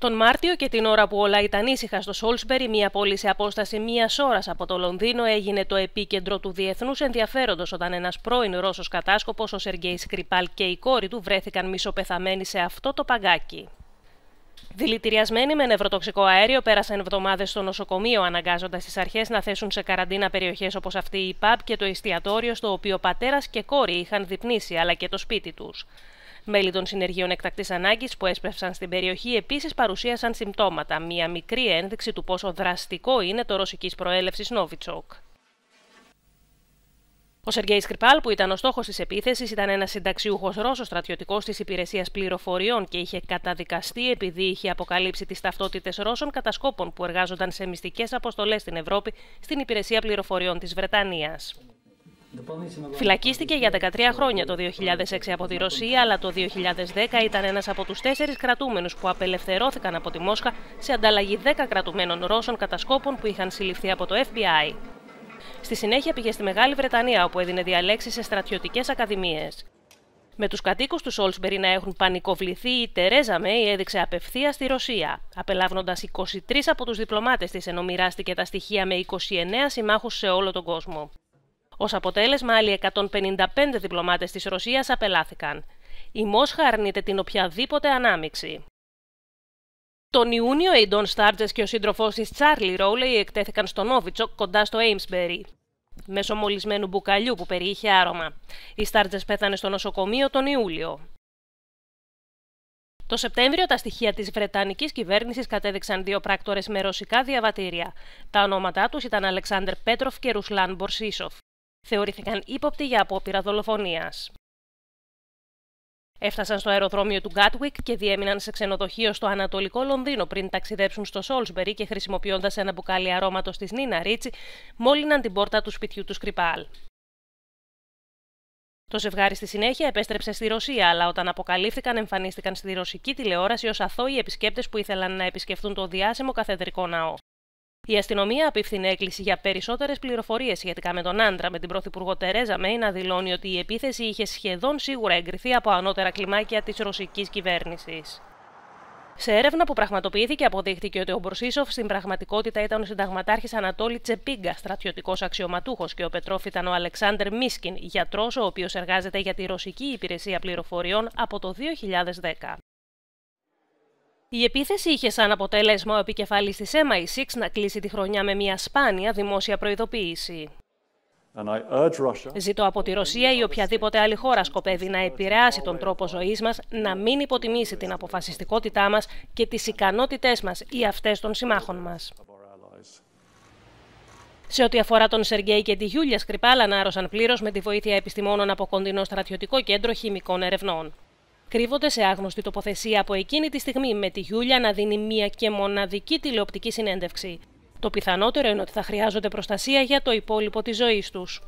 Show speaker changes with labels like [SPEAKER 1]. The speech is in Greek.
[SPEAKER 1] Τον Μάρτιο και την ώρα που όλα ήταν ήσυχα στο Σόλσμπερι, μια πόλη σε απόσταση μίας ώρας από το Λονδίνο, έγινε το επίκεντρο του διεθνούς ενδιαφέροντος όταν ένας πρώην Ρώσος κατάσκοπος, ο Σεργέη Σκρυπάλ και η κόρη του, βρέθηκαν μισοπεθαμένοι σε αυτό το παγκάκι. Δηλητηριασμένοι με νευροτοξικό αέριο, πέρασαν εβδομάδες στο νοσοκομείο, αναγκάζοντας τις αρχές να θέσουν σε καραντίνα περιοχές όπως αυτή η ΠΑΠ και το εστιατόριο, στο οποίο πατέρας και κόρη είχαν διπνήσει, αλλά και το σπίτι τους. Μέλη των συνεργείων εκτακτής ανάγκης που έσπευσαν στην περιοχή επίσης παρουσίασαν συμπτώματα, μια μικρή ένδειξη του πόσο δραστικό είναι το ρωσικής προέλευσης Νόβιτσοκ. Ο Σεργέη Κρυπάλ, που ήταν ο στόχος της επίθεσης, ήταν ένας συνταξιούχος Ρώσος στρατιωτικός της Υπηρεσίας Πληροφοριών και είχε καταδικαστεί επειδή είχε αποκαλύψει τις ταυτότητες Ρώσων κατασκόπων που εργάζονταν σε μυστικές αποστολές στην Ευρώπη στην Υπηρεσία Πληροφοριών της Βρετανίας. Φυλακίστηκε για 13 χρόνια το 2006 από τη Ρωσία, αλλά το 2010 ήταν ένας από τους τέσσερις κρατούμενους που απελευθερώθηκαν από τη Μόσχα σε ανταλλαγή 10 κρατουμένων Ρώσων κατασκόπων που είχαν συλληφθεί από το FBI. Στη συνέχεια πήγε στη Μεγάλη Βρετανία, όπου έδινε διαλέξεις σε στρατιωτικές ακαδημίες. Με τους κατοίκους του Σόλσμπερι να έχουν πανικοβληθεί, η Τερέζα Μέη έδειξε απευθεία στη Ρωσία. Απελάβνοντας 23 από τους διπλωμάτες της, ενώ μοιράστηκε τα στοιχεία με 29 συμμάχους σε όλο τον κόσμο. Ως αποτέλεσμα, άλλοι 155 διπλωμάτες της Ρωσίας απελάθηκαν. Η Μόσχα αρνείται την οποιαδήποτε ανάμειξη. Τον Ιούνιο, η Ντόν Στάρτζες και ο σύντροφός της Τσάρλι Ρόουλεϊ εκτέθηκαν στο Νόβιτσοκ κοντά στο Έιμσμπερι, μέσω μολυσμένου μπουκαλιού που περιείχε άρωμα. Οι Στάρτζες πέθανε στο νοσοκομείο τον Ιούλιο. Το Σεπτέμβριο, τα στοιχεία της Βρετανικής κυβέρνησης κατέδειξαν δύο πράκτορες με ρωσικά διαβατήρια. Τα ονόματά τους ήταν Αλεξάνδρ Πέτροφ και Ρουσλάν Μπορσίσοφ θεωρήθηκαν ύποπτοι για απόπειρα δολοφονίας. Έφτασαν στο αεροδρόμιο του Γκάτουικ και διέμειναν σε ξενοδοχείο στο Ανατολικό Λονδίνο πριν ταξιδέψουν στο Σόλσμπερι και χρησιμοποιώντας ένα μπουκάλι αρώματος της Νίνα Ρίτσι, μόλυναν την πόρτα του σπιτιού του Σκρυπάλ. Το ζευγάρι στη συνέχεια επέστρεψε στη Ρωσία, αλλά όταν αποκαλύφθηκαν, εμφανίστηκαν στη ρωσική τηλεόραση ως αθώοι επισκέπτες που ήθελαν να επισκεφθούν το διάσημο καθεδρικό ναό. Η αστυνομία απίφθινε έκκληση για περισσότερες πληροφορίες σχετικά με τον άντρα, με την πρωθυπουργό Τερέζα Μέη να δηλώνει ότι η επίθεση είχε σχεδόν σίγουρα εγκριθεί από ανώτερα κλιμάκια της ρωσικής κυβέρνησης. Σε έρευνα που πραγματοποιήθηκε, αποδείχθηκε ότι ο Μπροσίσοφ στην πραγματικότητα ήταν ο συνταγματάρχης Ανατόλη Τσεπίγκα, στρατιωτικός αξιωματούχος, και ο Πετρόφ ήταν ο Αλεξάνδρ Μίσκιν, γιατρός, ο οποίος εργάζεται για τη Ρωσική Υπηρεσία Πληροφοριών από το 2010. Η επίθεση είχε σαν αποτέλεσμα ο επικεφαλής της MI6 να κλείσει τη χρονιά με μια σπάνια δημόσια προειδοποίηση. Ζητώ από τη Ρωσία ή οποιαδήποτε άλλη χώρα σκοπεύει να επηρεάσει τον τρόπο ζωής μας, να μην υποτιμήσει την αποφασιστικότητά μας και τις ικανότητές μας ή αυτές των συμμάχων μας. Σε ό,τι αφορά τον Σεργέη και τη Γιούλια Σκρυπάλα ανάρρωσαν πλήρως με τη βοήθεια επιστημόνων από κοντινό στρατιωτικό κέντρο χημικών ερευνών κρύβονται σε άγνωστη τοποθεσία από εκείνη τη στιγμή με τη Γιούλια να δίνει μία και μοναδική τηλεοπτική συνέντευξη. Το πιθανότερο είναι ότι θα χρειάζονται προστασία για το υπόλοιπο της ζωής τους.